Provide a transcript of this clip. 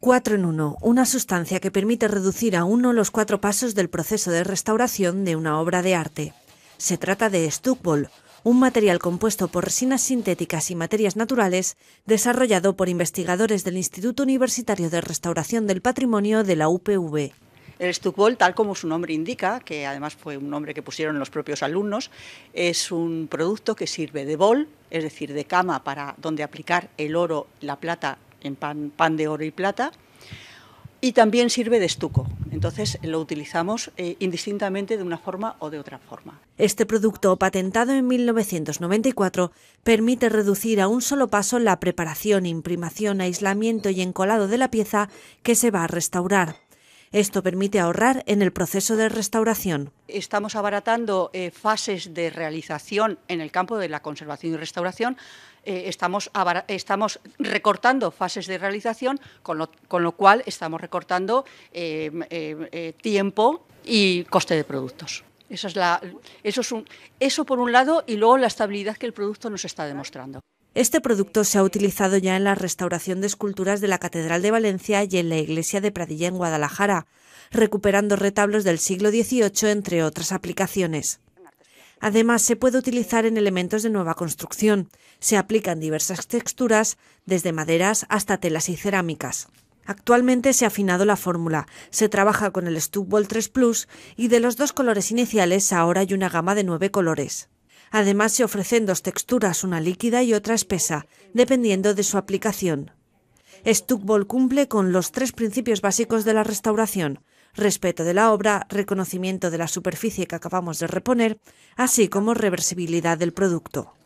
4 en 1, una sustancia que permite reducir a uno los cuatro pasos del proceso de restauración de una obra de arte. Se trata de Stukbol, un material compuesto por resinas sintéticas y materias naturales, desarrollado por investigadores del Instituto Universitario de Restauración del Patrimonio de la UPV. El Stuckball, tal como su nombre indica, que además fue un nombre que pusieron los propios alumnos, es un producto que sirve de bol, es decir, de cama para donde aplicar el oro, la plata en pan, de oro y plata, y también sirve de estuco. Entonces lo utilizamos eh, indistintamente de una forma o de otra forma. Este producto, patentado en 1994, permite reducir a un solo paso la preparación, imprimación, aislamiento y encolado de la pieza que se va a restaurar. Esto permite ahorrar en el proceso de restauración. Estamos abaratando eh, fases de realización en el campo de la conservación y restauración. Eh, estamos, recortando fases de realización, con lo, cual estamos recortando eh, tiempo y coste de productos. Eso, es eso por un lado y luego la estabilidad que el producto nos está demostrando. Este producto se ha utilizado ya en la restauración de esculturas de la Catedral de Valencia y en la iglesia de Pradilla en Guadalajara, recuperando retablos del siglo XVIII, entre otras aplicaciones. Además, se puede utilizar en elementos de nueva construcción. Se aplican diversas texturas, desde maderas hasta telas y cerámicas. Actualmente se ha afinado la fórmula. Se trabaja con el Stubble 3 Plus y de los dos colores iniciales ahora hay una gama de nueve colores. Además, se ofrecen dos texturas, una líquida y otra espesa, dependiendo de su aplicación. Stuckball cumple con los tres principios básicos de la restauración, respeto de la obra, reconocimiento de la superficie que acabamos de reponer, así como reversibilidad del producto.